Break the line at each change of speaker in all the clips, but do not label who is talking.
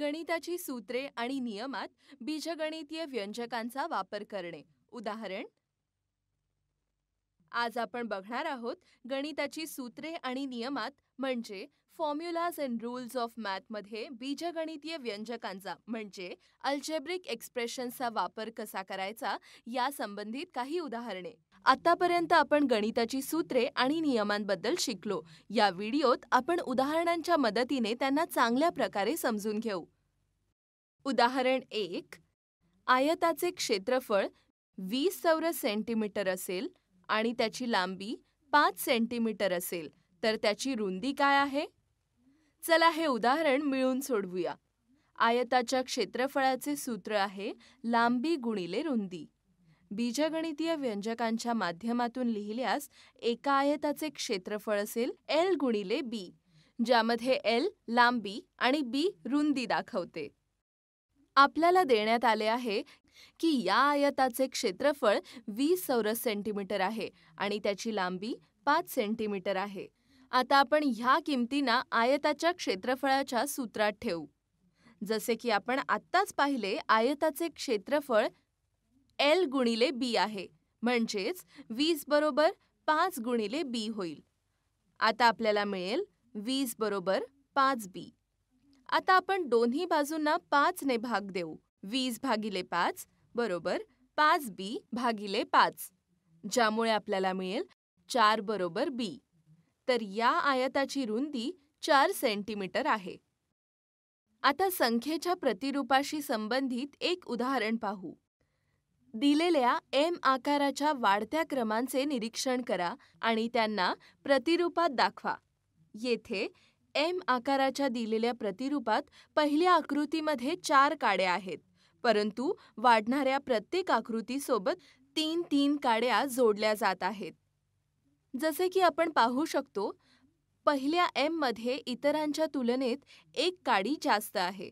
गणिताची सूत्रे आणि नियमात बीजगणितीय व्यंजकांचा वापर करणे उदाहरण आज आपण बघणार आहोत गणिताची सूत्रे आणि नियमात म्हणजे फॉर्म्युलाज अँड रूल्स ऑफ मॅथमध्ये बीजगणितीय व्यंजकांचा म्हणजे अल्जेब्रिक एक्सप्रेशन्सचा वापर कसा करायचा यासंबंधित काही उदाहरणे आतापर्यंत आपण गणिताची सूत्रे आणि नियमांबद्दल शिकलो या व्हिडिओत आपण उदाहरणांच्या मदतीने त्यांना चांगल्या प्रकारे समजून घेऊ उदाहरण एक आयताचे क्षेत्रफळ वीस चौरस सेंटीमीटर असेल आणि त्याची लांबी पाच सेंटीमीटर असेल तर त्याची रुंदी काय आहे चला हे उदाहरण मिळून सोडवूया आयताच्या क्षेत्रफळाचे सूत्र आहे लांबी गुणिले रुंदी बीजगणितीय व्यंजकांच्या माध्यमातून लिहिल्यास एका आयताचे क्षेत्रफळ असेल एल गुणिले बी ज्यामध्ये एल लांबी आणि बी रुंदी दाखवते आपल्याला देण्यात आले आहे की या आयताचे क्षेत्रफळ वीस चौरस सेंटीमीटर आहे आणि त्याची लांबी पाच सेंटीमीटर आहे आता आपण ह्या किमतींना आयताच्या क्षेत्रफळाच्या सूत्रात ठेवू जसे की आपण आत्ताच पाहिले आयताचे क्षेत्रफळ एल गुणिले बी आहे म्हणजेच वीस बरोबर पाच गुणिले बी होईल आता आपल्याला मिळेल वीस बरोबर पाच बी आता आपण दोन्ही बाजूंना पाचने भाग देऊ वीस भागिले पाच बरोबर पाच बी भागिले पाच ज्यामुळे आपल्याला मिळेल चार बरोबर बी तर या आयताची रुंदी चार सेंटीमीटर आहे आता संख्येच्या प्रतिरूपाशी संबंधित एक उदाहरण पाहू दिलेल्या एम आकाराच्या वाढत्या क्रमांचे निरीक्षण करा आणि त्यांना प्रतिरूपात दाखवा येथे एम आकाराच्या दिलेल्या प्रतिरूपात पहिल्या आकृतीमध्ये चार काड्या आहेत परंतु वाढणाऱ्या प्रत्येक आकृतीसोबत तीन तीन काड्या जोडल्या जात आहेत जसे की आपण पाहू शकतो पहिल्या एममध्ये इतरांच्या तुलनेत एक काडी जास्त आहे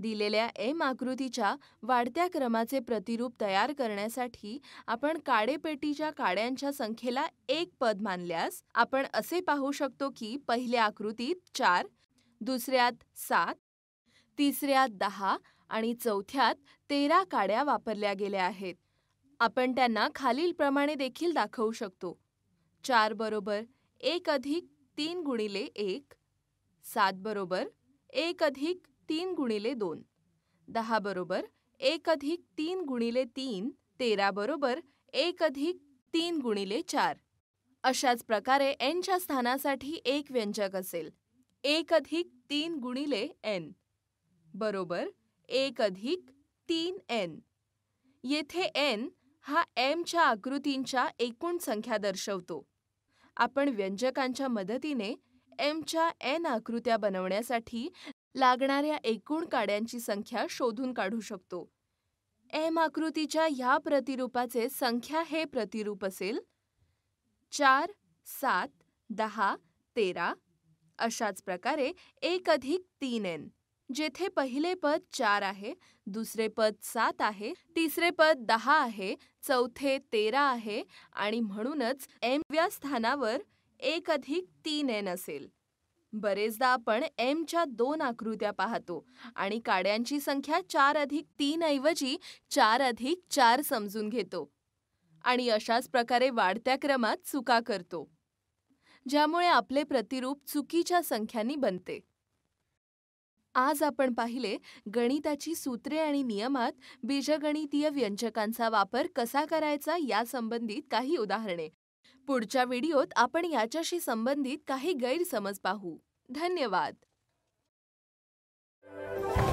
दिलेल्या एम आकृतीच्या वाढत्या क्रमाचे प्रतिरूप तयार करण्यासाठी आपण काडेपेटीच्या काड्यांच्या संख्येला एक पद मानल्यास आपण असे पाहू शकतो की पहिल्या आकृतीत चार दुसऱ्यात सात तिसऱ्यात दहा आणि चौथ्यात तेरा काड्या वापरल्या गेल्या आहेत आपण त्यांना खालीलप्रमाणे देखील दाखवू शकतो चार बरोबर एक अधिक तीन गुणिले एक सात बरोबर एक अधिक तीन गुणिले दोन दहा बरोबर एक अधिक तीन गुणिले तीन तेरा बरोबर एक अधिक तीन गुणिले चार अशाच प्रकारे एनच्या स्थानासाठी एक व्यंजक असेल एक अधिक तीन गुणिले एन बरोबर एक अधिक तीन एन येथे एन हा एमच्या आकृतींच्या एकूण संख्या दर्शवतो आपण व्यंजकांच्या मदतीने एमच्या एन आकृत्या बनवण्यासाठी लागणाऱ्या एकूण काड्यांची संख्या शोधून काढू शकतो एम आकृतीच्या ह्या प्रतिरूपाचे संख्या हे प्रतिरूप असेल चार सात दहा तेरा अशाच प्रकारे एक अधिक तीन एन जेथे पहिले पद चार आहे दुसरे पद सात आहे तिसरे पद दहा आहे चौथे तेरा आहे आणि म्हणूनच एम व्या स्थानावर एक अधिक तीन एन असेल बरेचदा आपण एमच्या दोन आकृत्या पाहतो आणि काड्यांची संख्या चार अधिक तीन ऐवजी चार अधिक चार समजून घेतो आणि अशाच प्रकारे वाढत्या क्रमात चुका करतो ज्यामुळे आपले प्रतिरूप चुकीच्या संख्यांनी बनते आज आपण पाहिले गणिताची सूत्रे आणि नियमात बीजगणितीय व्यंजकांचा वापर कसा करायचा यासंबंधित काही उदाहरणे पुढच्या व्हिडिओत आपण याच्याशी संबंधित काही गैरसमज पाहू धन्यवाद